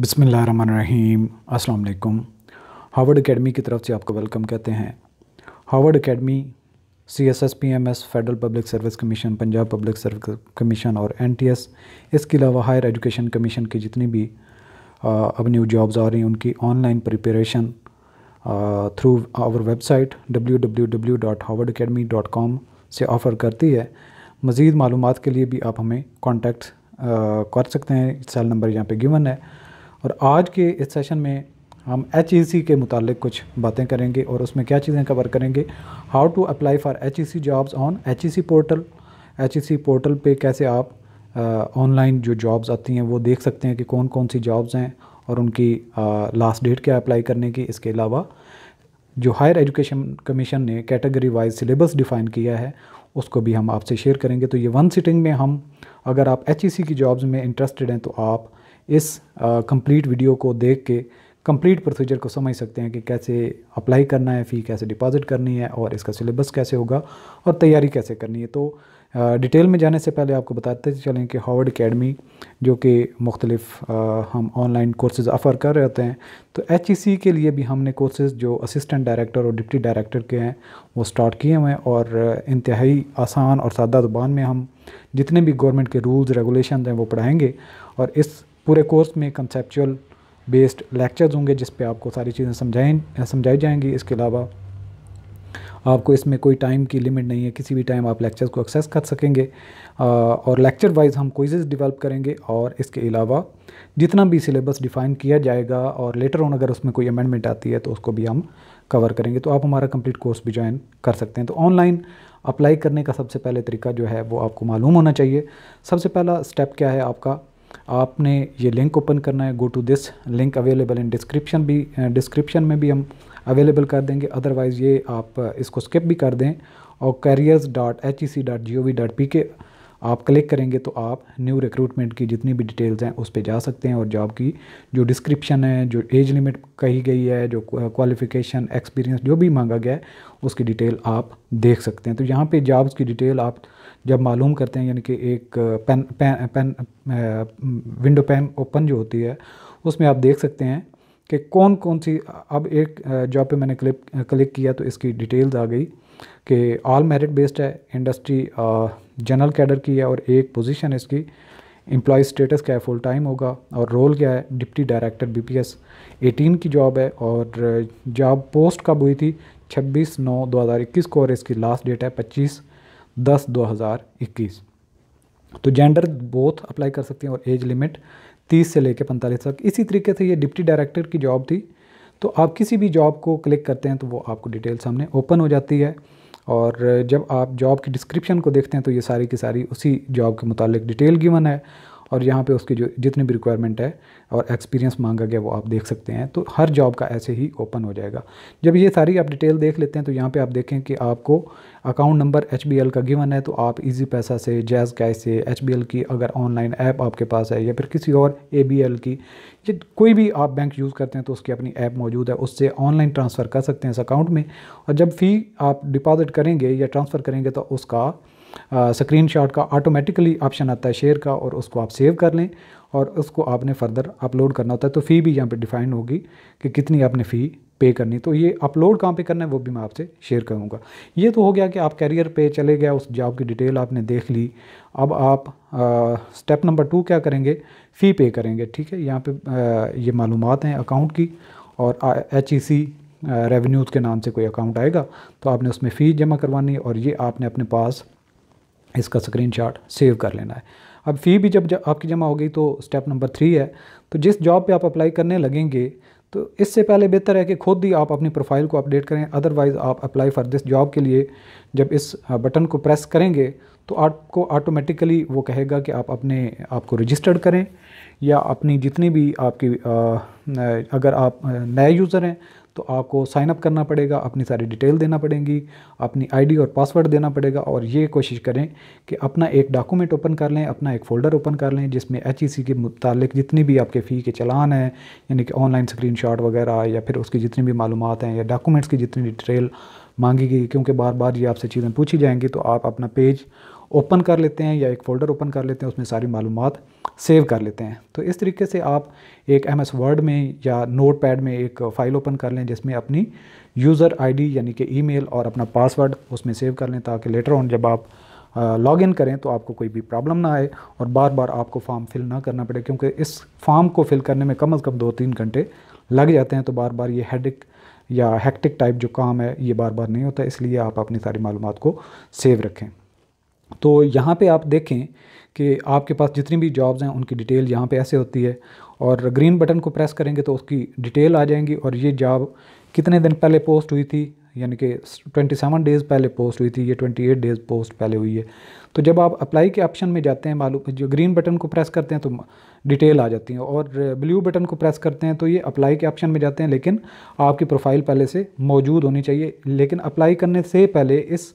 बिसमीम् अल्लाम Harvard academy की तरफ से आपको वेलकम कहते हैं Harvard Academy C S S P M S federal public service commission Punjab public service commission और एन टी एस इसके अलावा हायर एजुकेशन कमीशन की जितनी भी अब न्यू जॉब्स आ रही हैं उनकी online preparation through our website W W W dot Harvard Academy dot com से ऑफ़र करती है मज़ीद मालूम के लिए भी आप हमें कॉन्टैक्ट कर सकते हैं सेल नंबर यहाँ पर गिवन है और आज के इस सेशन में हम एच e के मुतालिक कुछ बातें करेंगे और उसमें क्या चीज़ें कवर करेंगे how to apply for H E jobs on H portal H portal पे कैसे आप ऑनलाइन जो जॉब्स आती हैं वो देख सकते हैं कि कौन कौन सी जॉब्स हैं और उनकी लास्ट डेट क्या अप्लाई करने की इसके अलावा जो हायर एजुकेशन कमीशन ने कैटेगरी वाइज सिलेबस डिफ़ाइन किया है उसको भी हम आपसे शेयर करेंगे तो ये वन सिटिंग में हम अगर आप एच e की जॉब्स में इंटरेस्टेड हैं तो आप इस कंप्लीट वीडियो को देख के कंप्लीट प्रोसीजर को समझ सकते हैं कि कैसे अप्लाई करना है फ़ी कैसे डिपॉजिट करनी है और इसका सिलेबस कैसे होगा और तैयारी कैसे करनी है तो डिटेल में जाने से पहले आपको बताते चलें कि हॉवर्ड अकेडमी जो कि मुख्तलिफ हम ऑनलाइन कोर्सेज़ ऑफ़र कर रहे होते हैं तो एच e के लिए भी हमने कोर्सेज़ जो असिस्टेंट डायरेक्टर और डिप्टी डायरेक्टर के हैं वो स्टार्ट किए हुए हैं और इंतहाई आसान और सादा ज़ुबान में हम जितने भी गवर्नमेंट के रूल्स रेगुलेशन हैं वो पढ़ाएँगे और इस पूरे कोर्स में कंसेप्चुअल बेस्ड लेक्चर्स होंगे जिस पे आपको सारी चीज़ें समझाएं समझाई जाएंगी इसके अलावा आपको इसमें कोई टाइम की लिमिट नहीं है किसी भी टाइम आप लेक्चर्स को एक्सेस कर सकेंगे आ, और लेक्चर वाइज हम कोइजेज़ डेवलप करेंगे और इसके अलावा जितना भी सिलेबस डिफ़ाइन किया जाएगा और लेटर ऑन अगर उसमें कोई अमेंडमेंट आती है तो उसको भी हम कवर करेंगे तो आप हमारा कंप्लीट कोर्स भी ज्वाइन कर सकते हैं तो ऑनलाइन अप्लाई करने का सबसे पहले तरीका जो है वो आपको मालूम होना चाहिए सबसे पहला स्टेप क्या है आपका आपने ये लिंक ओपन करना है go to this link available in description भी डिस्क्रिप्शन में भी हम अवेलेबल कर देंगे अदरवाइज़ ये आप इसको स्किप भी कर दें और careers dot H E C dot G O V dot P K आप क्लिक करेंगे तो आप न्यू रिक्रूटमेंट की जितनी भी डिटेल्स हैं उस पर जा सकते हैं और जॉब की जो डिस्क्रिप्शन है जो एज लिमिट कही गई है जो क्वालिफिकेशन एक्सपीरियंस जो भी मांगा गया है उसकी डिटेल आप देख सकते हैं तो यहाँ पे जॉब्स की डिटेल आप जब मालूम करते हैं यानी कि एक pane pane pane window pane open जो होती है उसमें आप देख सकते हैं कि कौन कौन सी अब एक जॉब पे मैंने क्लिक क्लिक किया तो इसकी डिटेल्स आ गई कि ऑल मेरिट बेस्ड है इंडस्ट्री जनरल कैडर की है और एक पोजीशन है इसकी एम्प्लॉय स्टेटस क्या है फुल टाइम होगा और रोल क्या है डिप्टी डायरेक्टर बीपीएस 18 की जॉब है और जॉब uh, पोस्ट कब हुई थी 26 नौ 2021 को और इसकी लास्ट डेट है 25 दस 2021 तो जेंडर बोथ अप्लाई कर सकते हैं और एज लिमिट 30 से लेकर पैंतालीस तक इसी तरीके से ये डिप्टी डायरेक्टर की जॉब थी तो आप किसी भी जॉब को क्लिक करते हैं तो वो आपको डिटेल सामने ओपन हो जाती है और जब आप जॉब की डिस्क्रिप्शन को देखते हैं तो ये सारी की सारी उसी जॉब के मुतालिक डिटेल गिवन है और यहाँ पे उसकी जो जितनी भी रिक्वायरमेंट है और एक्सपीरियंस मांगा गया वो आप देख सकते हैं तो हर जॉब का ऐसे ही ओपन हो जाएगा जब ये सारी आप डिटेल देख लेते हैं तो यहाँ पर आप देखें कि आपको अकाउंट नंबर एच का गिवन है तो आप ईजी पैसा से जैज़ कैश से एच की अगर ऑनलाइन ऐप आपके पास है या फिर किसी और ए की या कोई भी आप बैंक यूज़ करते हैं तो उसकी अपनी ऐप मौजूद है उससे ऑनलाइन ट्रांसफ़र कर सकते हैं इस अकाउंट में और जब फ़ी आप डिपॉज़िट करेंगे या ट्रांसफ़र करेंगे तो उसका स्क्रीनशॉट का ऑटोमेटिकली ऑप्शन आता है शेयर का और उसको आप सेव कर लें और उसको आपने फर्दर अपलोड करना होता है तो फ़ी भी यहाँ पे डिफाइन होगी कि कितनी आपने फ़ी पे करनी तो ये अपलोड कहाँ पे करना है वो भी मैं आपसे शेयर करूँगा ये तो हो गया कि आप कैरियर पे चले गया उस जॉब की डिटेल आपने देख ली अब आप स्टेप नंबर टू क्या करेंगे फ़ी पे करेंगे ठीक है यहाँ पे आ, ये मालूम हैं अकाउंट की और एच ई सी रेवेन्यूज़ के नाम से कोई अकाउंट आएगा तो आपने उसमें फ़ी जमा करवानी और ये आपने अपने पास इसका स्क्रीन सेव कर लेना है अब फ़ी भी जब, जब आपकी जमा हो गई तो स्टेप नंबर थ्री है तो जिस जॉब पे आप अप्लाई करने लगेंगे तो इससे पहले बेहतर है कि खुद ही आप अपनी प्रोफाइल को अपडेट करें अदरवाइज़ आप अप्लाई फॉर दिस जॉब के लिए जब इस बटन को प्रेस करेंगे तो आपको ऑटोमेटिकली वो कहेगा कि आप अपने आप को रजिस्टर्ड करें या अपनी जितनी भी आपकी आ, अगर आप नए यूज़र हैं तो आपको साइनअप करना पड़ेगा अपनी सारी डिटेल देना पड़ेगी अपनी आईडी और पासवर्ड देना पड़ेगा और ये कोशिश करें कि अपना एक डॉक्यूमेंट ओपन कर लें अपना एक फ़ोल्डर ओपन कर लें जिसमें एच e के मुतालिक जितनी भी आपके फ़ी के चलान हैं यानी कि ऑनलाइन स्क्रीन वगैरह या फिर उसकी जितनी भी मालूम हैं या डॉक्यूमेंट्स की जितनी डिटेल मांगी गई क्योंकि बार बार ये आपसे चीज़ें पूछी जाएंगी तो आप अपना पेज ओपन कर लेते हैं या एक फ़ोल्डर ओपन कर लेते हैं उसमें सारी मालूम सेव कर लेते हैं तो इस तरीके से आप एक एम एस वर्ड में या नोट पैड में एक फ़ाइल ओपन कर लें जिसमें अपनी यूज़र आईडी यानी कि ईमेल और अपना पासवर्ड उसमें सेव कर लें ताकि लेटर ऑन जब आप लॉग इन करें तो आपको कोई भी प्रॉब्लम ना आए और बार बार आपको फॉर्म फिल ना करना पड़े क्योंकि इस फॉर्म को फिल करने में कम अज़ कम दो तीन घंटे लग जाते हैं तो बार बार ये हेडिक या हैक्टिक टाइप जो काम है ये बार बार नहीं होता इसलिए आप अपनी सारी मालूम को सेव रखें तो यहाँ पे आप देखें कि आपके पास जितनी भी जॉब्स हैं उनकी डिटेल यहाँ पे ऐसे होती है और ग्रीन बटन को प्रेस करेंगे तो उसकी डिटेल आ जाएंगी और ये जॉब कितने दिन पहले पोस्ट हुई थी यानी कि 27 डेज़ पहले पोस्ट हुई थी ये 28 डेज़ पोस्ट पहले हुई है तो जब आप अप्लाई के ऑप्शन में जाते हैं मालूम जो ग्रीन बटन को प्रेस करते हैं तो डिटेल आ जाती है और ब्लू बटन को प्रेस करते हैं तो ये अप्लाई के ऑप्शन में जाते हैं लेकिन आपकी प्रोफाइल पहले से मौजूद होनी चाहिए लेकिन अप्लाई करने से पहले इस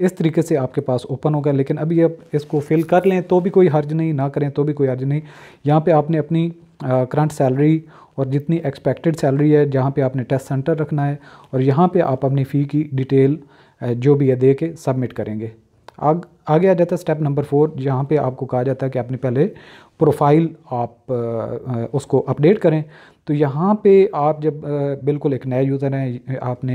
इस तरीके से आपके पास ओपन होगा लेकिन अभी आप इसको फिल कर लें तो भी कोई हर्ज नहीं ना करें तो भी कोई हर्ज नहीं यहाँ पे आपने अपनी करंट सैलरी और जितनी एक्सपेक्टेड सैलरी है जहाँ पे आपने टेस्ट सेंटर रखना है और यहाँ पे आप अपनी फ़ी की डिटेल जो भी है दे के सबमिट करेंगे आग आगे आ जाता है स्टेप नंबर फोर जहाँ पे आपको कहा जाता है कि आपने पहले प्रोफाइल आप आ, उसको अपडेट करें तो यहाँ पे आप जब बिल्कुल एक नया यूज़र हैं आपने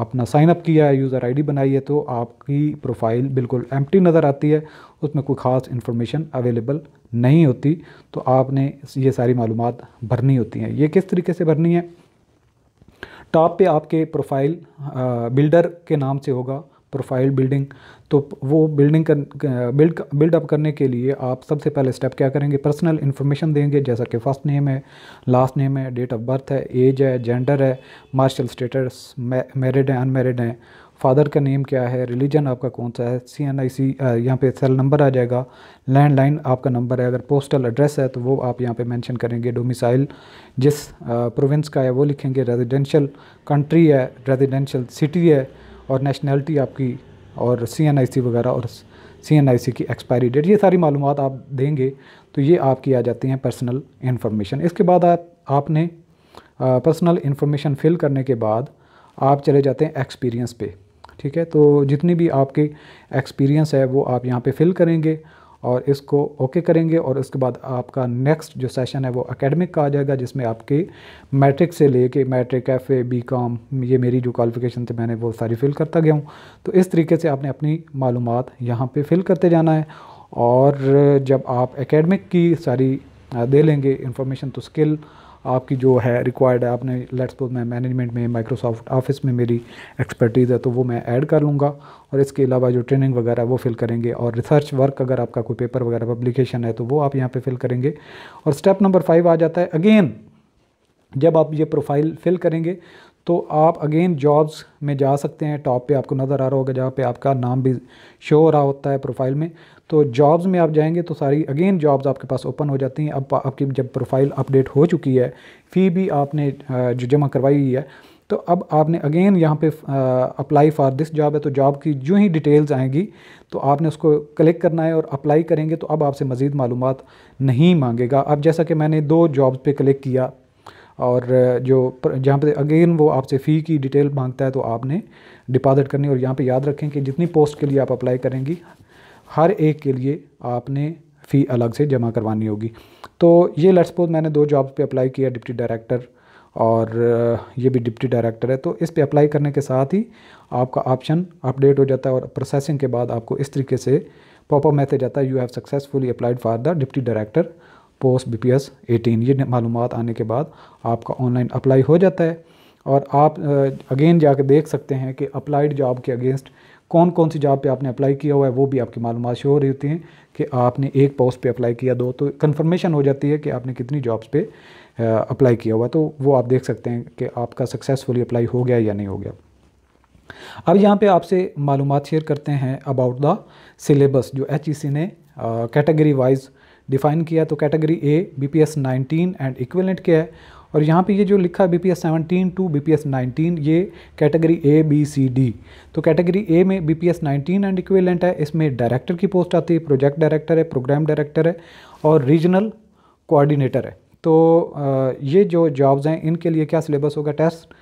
अपना साइनअप किया है यूज़र आईडी बनाई है तो आपकी प्रोफाइल बिल्कुल एम्प्टी नज़र आती है उसमें कोई ख़ास इन्फॉर्मेशन अवेलेबल नहीं होती तो आपने ये सारी मालूम भरनी होती हैं ये किस तरीके से भरनी है टॉप पे आपके प्रोफाइल बिल्डर के नाम से होगा प्रोफाइल बिल्डिंग तो वो बिल्डिंग कर बिल्ड बिल्ड अप करने के लिए आप सबसे पहले स्टेप क्या करेंगे पर्सनल इन्फॉर्मेशन देंगे जैसा कि फर्स्ट नेम है लास्ट नेम है डेट ऑफ बर्थ है एज है जेंडर है मार्शल स्टेटस मैरिड है अनमेरिड हैं फादर का नेम क्या है रिलीजन आपका कौन सा है सी एन आई सी यहाँ पर सेल नंबर आ जाएगा लैंड लाइन आपका नंबर है अगर पोस्टल एड्रेस है तो वो आप यहाँ पे मेंशन करेंगे डोमिसाइल जिस प्रोविंस का है वो लिखेंगे रेजिडेंशियल कंट्री है रेजिडेंशियल सिटी है और नेशनलिटी आपकी और सी एन आई सी वगैरह और सी एन आई सी की एक्सपायरी डेट ये सारी मालूम आप देंगे तो ये आपकी आ जाती हैं पर्सनल इन्फॉर्मेशन इसके बाद आप आपने पर्सनल इन्फॉर्मेशन फिल करने के बाद आप चले जाते हैं एक्सपीरियंस पे ठीक है तो जितनी भी आपके एक्सपीरियंस है वो आप यहाँ पे फिल करेंगे और इसको ओके करेंगे और उसके बाद आपका नेक्स्ट जो सेशन है वो एकेडमिक का आ जाएगा जिसमें आपके मैट्रिक से लेके matric F A B com ये मेरी जो क्वालिफिकेशन थी मैंने वो सारी फ़िल करता गया हूँ तो इस तरीके से आपने अपनी मालूम यहाँ पर फ़िल करते जाना है और जब आप एकेडमिक की सारी दे लेंगे इन्फॉर्मेशन तो स्किल आपकी जो है रिक्वायर्ड है आपने लेट्स सपोज मैं मैनेजमेंट में माइक्रोसॉफ्ट ऑफिस में मेरी एक्सपर्टीज़ है तो वो मैं ऐड कर लूँगा और इसके अलावा जो ट्रेनिंग वगैरह वो फिल करेंगे और रिसर्च वर्क अगर आपका कोई पेपर वगैरह पब्लिकेशन है तो वो आप यहाँ पर फिल करेंगे और स्टेप नंबर फाइव आ जाता है अगेन जब आप ये प्रोफाइल फिल करेंगे तो आप अगेन जॉब्स में जा सकते हैं टॉप पे आपको नज़र आ रहा होगा जहाँ पे आपका नाम भी शो हो रहा होता है प्रोफाइल में तो जॉब्स में आप जाएंगे तो सारी अगेन जॉब्स आपके पास ओपन हो जाती हैं अब आपकी जब प्रोफाइल अपडेट हो चुकी है फ़ी भी आपने जो जमा करवाई हुई है तो अब आपने अगेन यहाँ पे अप्लाई फॉर दिस जॉब है तो जॉब की जो ही डिटेल्स आएंगी तो आपने उसको क्लिक करना है और अप्लाई करेंगे तो अब आपसे मज़ीद मालूम नहीं मांगेगा अब जैसा कि मैंने दो जॉब्स पे क्लिक किया और जो जहाँ पे अगेन वो आपसे फ़ी की डिटेल मांगता है तो आपने डिपॉज़िट करनी और यहाँ पे याद रखें कि जितनी पोस्ट के लिए आप अप्लाई करेंगी हर एक के लिए आपने फ़ी अलग से जमा करवानी होगी तो ये लेट्स सपोज मैंने दो जॉब्स पे अप्लाई किया डिप्टी डायरेक्टर और ये भी डिप्टी डायरेक्टर है तो इस पे अप्लाई करने के साथ ही आपका ऑप्शन अपडेट हो जाता है और प्रोसेसिंग के बाद आपको इस तरीके से पॉपअप मैसेज आता है you have successfully applied for the deputy director post B P S eighteen ये मालूम आने के बाद आपका ऑनलाइन अप्लाई हो जाता है और आप अगेन जाके देख सकते हैं कि अप्लाइड जॉब के अगेंस्ट कौन कौन सी जॉब पे आपने अप्लाई किया हुआ है वो भी आपकी मालूम शो हो रही होती हैं कि आपने एक पोस्ट पे अप्लाई किया दो तो कन्फर्मेशन हो जाती है कि आपने कितनी जॉब्स पे अप्लाई किया हुआ तो वो आप देख सकते हैं कि आपका सक्सेसफुली अप्लाई हो गया या नहीं हो गया अब यहाँ पे आपसे मालूम शेयर करते हैं अबाउट द सिलेबस जो एच e ने कैटेगरी वाइज डिफ़ाइन किया तो category A B P S nineteen and equivalent क्या है और यहाँ पे ये जो लिखा है B P S seventeen to B P S nineteen ये category A B C D तो कैटेगरी ए में B P S nineteen and equivalent है इसमें डायरेक्टर की पोस्ट आती है प्रोजेक्ट डायरेक्टर है प्रोग्राम डायरेक्टर है और रीजनल कोऑर्डिनेटर है तो ये जो जॉब्स हैं इनके लिए क्या सिलेबस होगा test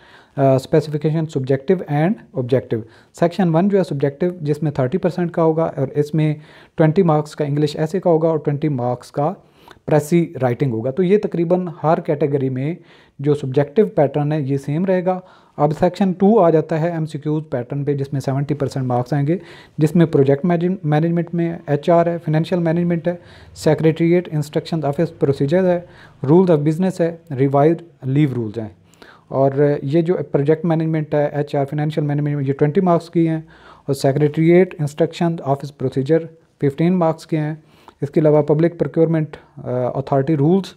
specification subjective and objective section one जो है सब्जेक्टिव जिसमें थर्टी परसेंट का होगा और इसमें ट्वेंटी मार्क्स का इंग्लिश ऐसे का होगा और ट्वेंटी मार्क्स का प्रेसी राइटिंग होगा तो ये तकरीबन हर कैटेगरी में जो सब्जेक्टिव पैटर्न है ये सेम रहेगा अब सेक्शन टू आ जाता है एम पैटर्न पे जिसमें 70 परसेंट मार्क्स आएंगे जिसमें प्रोजेक्ट मैनेजमेंट में एच है फिनेंशियल मैनेजमेंट है सेक्रेटरीट इंस्ट्रक्शन ऑफिस प्रोसीजर है रूल्स ऑफ बिजनेस है रिवाइज लीव रूल्स हैं और ये जो प्रोजेक्ट मैनेजमेंट है एच आर फाइनेंशियल मैनेजमेंट ये ट्वेंटी मार्क्स की हैं और secretariat instruction office procedure fifteen marks के हैं इसके अलावा public procurement authority rules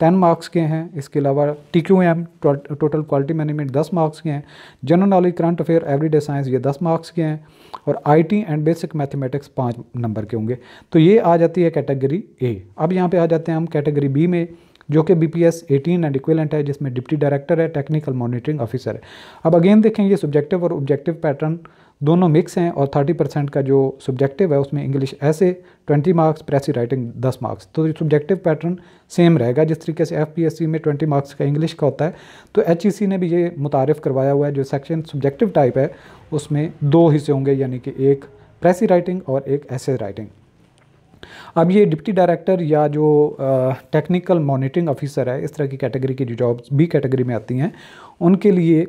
ten marks के हैं इसके अलावा T Q M total quality management दस मार्क्स के हैं general knowledge current affair everyday science ये दस मार्क्स के हैं और आईटी एंड बेसिक मैथमेटिक्स पाँच नंबर के होंगे तो ये आ जाती है कैटेगरी ए अब यहाँ पे आ जाते हैं हम कैटेगरी बी में जो कि B P S eighteen and equivalent है जिसमें डिप्टी डायरेक्टर है टेक्निकल मॉनिटरिंग ऑफिसर है अब अगेन देखें ये सब्जेक्टिव और ऑब्जेक्टिव पैटर्न दोनों मिक्स हैं और 30 परसेंट का जो सब्जेक्टिव है उसमें English essay 20 marks precis writing 10 marks तो सब्जेक्टिव पैटर्न सेम रहेगा जिस तरीके से एफ में 20 मार्क्स का इंग्लिश का होता है तो एच e ने भी ये मुतारफ़ करवाया हुआ है जो सेक्शन सब्जेक्टिव टाइप है उसमें दो हिस्से होंगे यानी कि एक प्रेसी राइटिंग और एक ऐसे राइटिंग अब ये डिप्टी डायरेक्टर या जो टेक्निकल मॉनिटरिंग ऑफिसर है इस तरह की कैटेगरी की जो जॉब्स बी कैटेगरी में आती हैं उनके लिए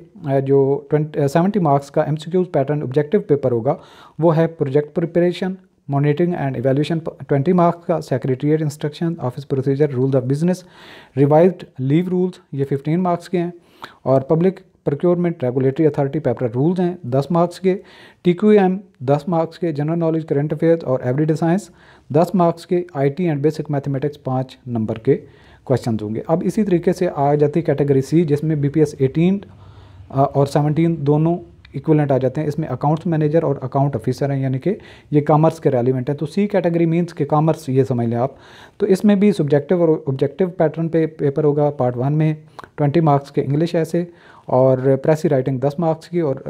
जो ट्वेंटी सेवेंटी मार्क्स का एम पैटर्न ऑब्जेक्टिव पेपर होगा वो है project preparation monitoring and evaluation twenty marks का secretariat instruction office procedure rules of business revise leave rules ये फिफ्टीन मार्क्स के हैं और public procurement regulatory authority paper rules हैं दस मार्क्स के टी क्यू एम दस मार्क्स के जनरल नॉलेज करंट अफेयर्स और एवरीडे साइंस दस मार्क्स के I T and basic mathematics पाँच नंबर के क्वेश्चन होंगे अब इसी तरीके से आ जाती कैटेगरी सी जिसमें बी पी एस एटीन और सेवनटीन दोनों इक्वलेंट आ जाते हैं इसमें अकाउंट्स मैनेजर और अकाउंट ऑफिसर हैं यानी कि ये कामर्स के रेलिवेंट है तो सी कैटेगरी मींस के कॉमर्स ये समझ लें आप तो इसमें भी सब्जेक्टिव और ऑब्जेक्टिव पैटर्न पे पेपर होगा पार्ट वन में ट्वेंटी मार्क्स के इंग्लिश ऐसे और प्रेसी राइटिंग दस मार्क्स की और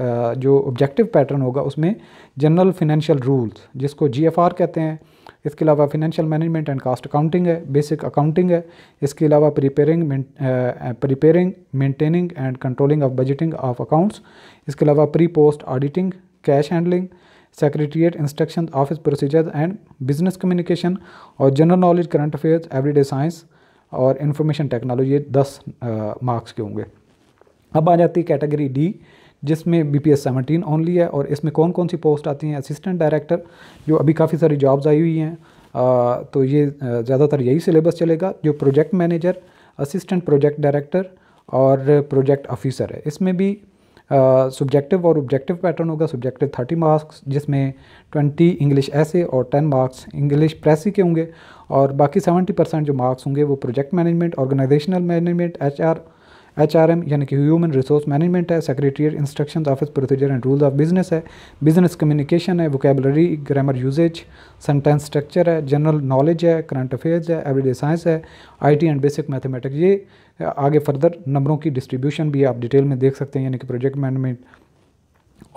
जो ऑब्जेक्टिव पैटर्न होगा उसमें जनरल फिनेंशियल रूल्स जिसको जीएफआर कहते हैं इसके अलावा financial management and cost accounting है बेसिक अकाउंटिंग है इसके अलावा preparing preparing maintaining and controlling of budgeting of accounts इसके अलावा pre post auditing cash handling secretariat instruction office procedure and business communication और general knowledge current affairs everyday science और information technology दस marks के होंगे अब आ जाती है कैटेगरी डी जिसमें B P S seventeen only है और इसमें कौन कौन सी पोस्ट आती हैं असिस्टेंट डायरेक्टर जो अभी काफ़ी सारी जॉब्स आई हुई हैं तो ये ज़्यादातर यही सिलेबस चलेगा जो project manager assistant project director और प्रोजेक्ट ऑफिसर है इसमें भी सब्जेक्टिव और ऑब्जेक्टिव पैटर्न होगा सब्जेक्टिव थर्टी मार्क्स जिसमें ट्वेंटी इंग्लिश ऐसे और टेन मार्क्स इंग्लिश प्रेसी के होंगे और बाकी सेवेंटी परसेंट जो मार्क्स होंगे वो project management organisational management H R H R M यानी कि ह्यूमन रिसोर्स मैनेजमेंट है secretariat instruction office procedure and rules of business है बिजनेस कम्युनिकेशन है vocabulary grammar usages sentence structure है जनरल नॉलेज है करंट अफेयर्स है everyday science है IT and basic mathematics ये आगे फर्दर नंबरों की डिस्ट्रीब्यूशन भी आप डिटेल में देख सकते हैं यानी कि प्रोजेक्ट मैनेजमेंट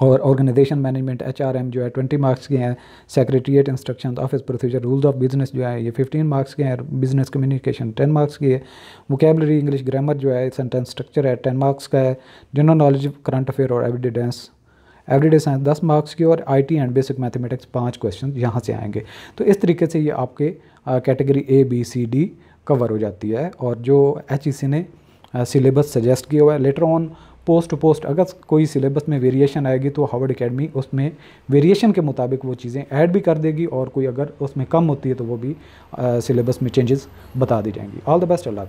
और organisation management H R M जो है ट्वेंटी मार्क्स के हैं secretariat instruction office procedure rules of business जो है ये फिफ्टीन मार्क्स के हैं बिजनेस कम्युनिकेशन टेन मार्क्स की है वोकेबलरी इंग्लिश ग्रामर जो है सेंटेंस स्ट्रक्चर है टेन मार्क्स का है जनरल नॉलेज करंट अफेयर और एविडेंस एवरीडे साइंस दस मार्क्स की और आईटी एंड बेसिक मैथमेटिक्स पाँच क्वेश्चन यहाँ से आएंगे तो इस तरीके से ये आपके category A B C D cover हो जाती है और जो एच ई सी ने सिलेबस सजेस्ट किया हुआ है letter on post to post अगर कोई सिलेबस में वेरिएशन आएगी तो हार्वर्ड अकेडमी उसमें वेरिएशन के मुताबिक वो चीज़ें ऐड भी कर देगी और कोई अगर उसमें कम होती है तो वो भी सिलेबस में चेंजेस बता दी जाएंगी ऑल द बेस्ट अल्लाह